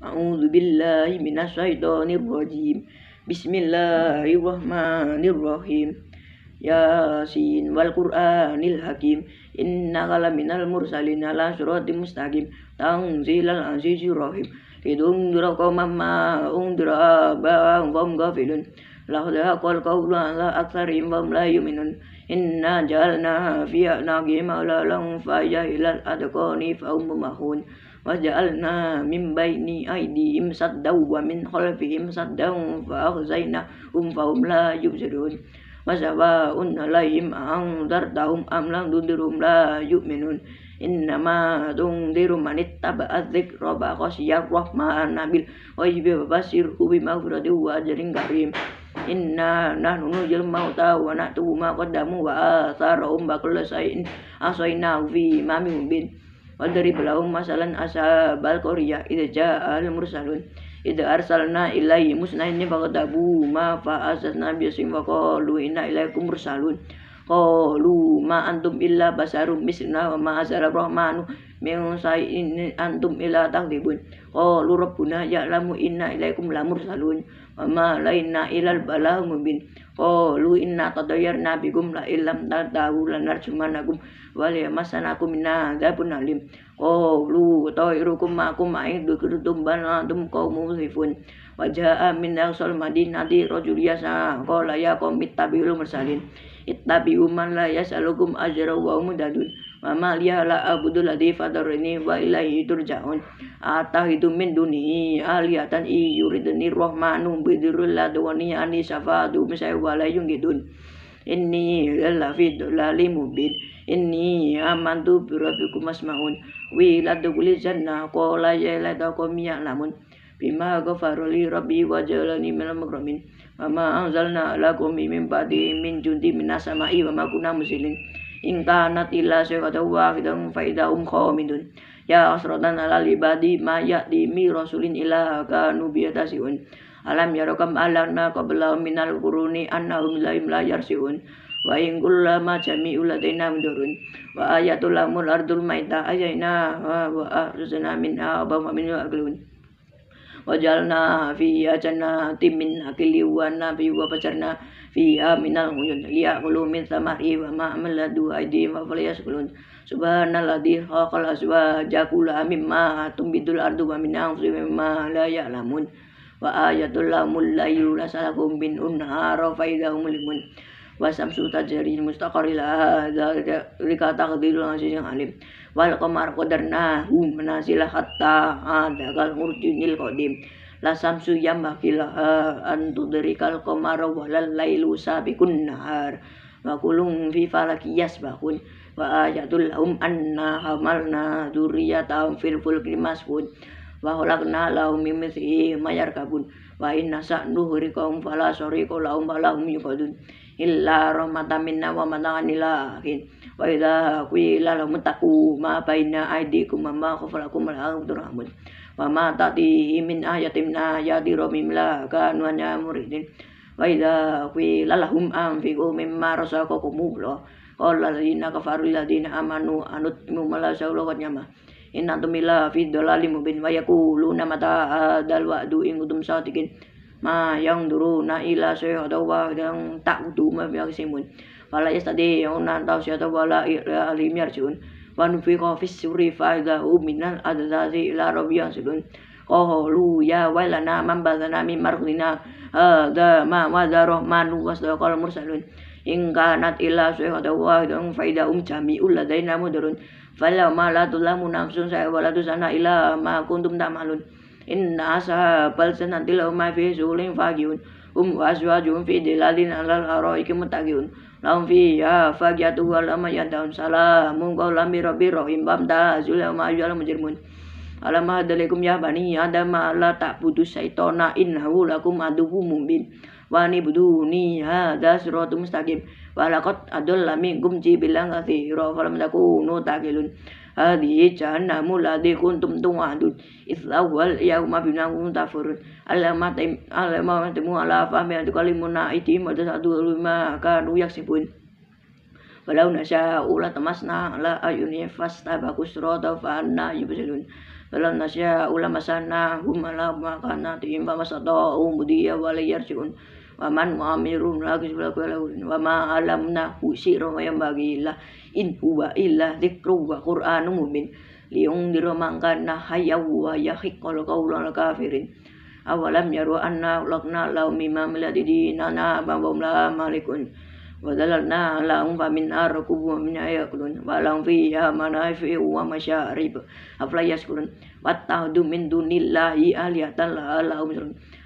أعوذ بالله من الشيطان الرجيم بسم الله الرحمن الرحيم ياسين والقرآن الحكيم إنك لمن المرسلين على صراط مستقيم تنزيل العزيز الرحيم لتنذر قوما ما أنذر آباءهم وهم غافلون لقد حق القول على أكثرهم وهم لا يؤمنون إنا جعلنا في أعناقهم أغلالا فهي إلى الأذقان فهم مهون وجعلنا من بين أيديهم سدا ومن خلفهم سدا فأخزيناهم فهم لا يبصرون وسواء عليهم أنذرتهم أم لم تنذرهم لا يؤمنون إنما تنذر من اتبع الذكر فخشي الرحمن بالغيب فبشره بمغفرة وأجر كريم Inna nahnu nujil mauta wa na'tubu ma qaddamu wa atharahum wa kullu shay'in asaynahu fi imamin mubin wadari belahum masalan asa balkoria ida jahal mursalun ida arsalna ilai musna ini bagadabu ma fa asasna biasim wa kolu inna ilai kumursalun kolu ma antum illa basarum misrina ma asara rahmanu min shay'in antum ila takdibun qalu rabbuna lamu inna ilaikum lamur salun ma lainna ilal balagh mubin lu inna tadayyarna bikum la illam tatahu lanarjumanakum wa liyamasanakum minna adzabun alim qalu aku main dukir bal antum kau musrifun wajah amin min aqsal madinati rajul yasa qala ya qaumi tabi'ul mursalin ittabi'u man la yas'alukum ajra wa dadun Mama liya la abudul ladhi fadarini wa ilaihi turja'un atahidu min dunihi aliyatan iyuridni rahmanu bidirul ladwani ani safadu misai walayung gidun inni lafi dolali mubin inni amantu birabikum asma'un wi ladukuli jannah kola yailata komiya lamun bima ghafarali rabbi wa jalani minal mukramin Mama ma anzalna lakum min ba'di min jundi minas sama'i wa ma muslimin musilin ingkanat ila illa syafaatun wahidatun fa idza hum ya asratan alal ibadi maya ya'ti mi rasulin ila kanu siun alam yarakam alanna qabla minal quruni annahum layar siun wa in lama jami'u ladaina mudurun wa ayatul lamul ardul maita ayaina wa arzana minha wa min aglun wajalna fiha jannatin min akili wa nabi wa bacarna fiha minal huyun liyakulu min samari wa ma'amaladu aidihim wa falyaskulun subhanalladzi khalaqal azwaja kullaha mimma tumbidul ardu wa min anfusihim mimma la ya'lamun wa ayatul lahumul layu lasalakum bin unhara limun jari tajri mustaqarri laha dzalika taqdirul yang alim wal qamar qadarnahu manazila hatta adakal urjunil qadim la samsu yambakilaha antu tudrikal qamara walal lailu sabiqun nahar wa kulum fi falaki yasbahun wa ayatul lahum anna hamalna duria fil fulki masfun wa khalaqna lahum min mithlihi ma yarkabun wa in nasa'nu hurikum fala sariqu lahum wa lahum yuqadun illa romata minna wa matan ilahin wa idha kuila lahum taku ma baina aidikum mama, khafalakum la hamdurahmud wa ma tati min ayatin na yadi rabbim la kanu muridin wa idha kuila lahum anfiqu mimma rasakakum ulah qala alladziina kafaru alladziina amanu anutmu mala sawla nyama inna tumila fi dalalim mubin wa yaquluna mata dalwa du ingudum sadikin ma yang dulu na ila syahada wa yang ta'udu ma yaqsimun wala yang yuna saya syahada wala ila alim yarjun wa fi fis suri fa idhahu ada adzazi ila rabbiyah sudun qalu ya wailana man badana min marqina hadha ma wada rahmanu wasdaqal mursalun in kanat saya syahada wa yang fa ulla jami'ul ladaina mudrun fala ma la tulamu nafsun saya wala sana ila ma kuntum tak malun. Inna sahabal senanti ma fi suling fagiun Hum jum fi dilalin alal haroiki mutagiun Lahum ya fagiatu walama yadaun salamun lami birabi rohim bamta ma ajal mujirmun Alamah dalikum ya bani adam ala tak butuh syaitona innahu lakum aduhu mumbin wa nibuduni hadza siratal mustaqim wa lami adalla minkum jibilan roh falam takunu taqilun hadhihi jahannamu ladhi kuntum tu'adun islawal yauma bina kuntum tafurun alama matimu ala fahmi adu itim na'iti mada satu lima kanu yaksipun walau nasya'u la temasna ala ayuni fasta bakus rota fa'anna yubasilun walau nasya'u la masana humala makana tiimba masata'u mudiya walayyarsikun waman muamirun wa kisbala kulahun wa ma alam usiro wa yang bagi ilah in huwa illa zikru wa qur'anu mubin liung diromangkana hayaw wa yahiqqal qawlan kafirin awalam yaru anna lakna lau mimma milati dinana bambam la malikun Wadalal na lahum fa min arkubu min ayakulun wa lahum fiha manafi'u wa masyarib afla yaskurun wattahdu min dunillahi aliyatan la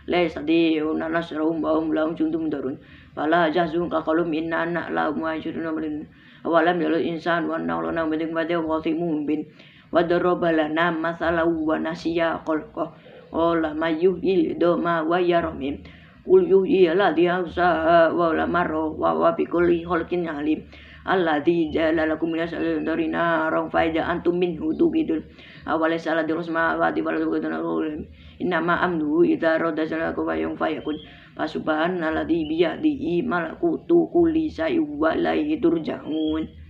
la yastati'una nasrahum wa hum lahum jundum darun fala jahzun ka qalum inna anna la muhajirun amrin awalam yalul insan wa anna lana min ba'da khatimun bin wa bala na masala wa nasiya khalqa qala may yuhyil doma wa ul qul yuhyi alladhi awsa wa la wa wa bikulli khalqin alim Allah di lakum min dari narong faida antum minhu tuqidun awalai salat dirusma wa dibaladun inna ma amdu idza rada salaku wa yung fayakun di alladzi di malakutu kulli kulisa wa ilaihi turja'un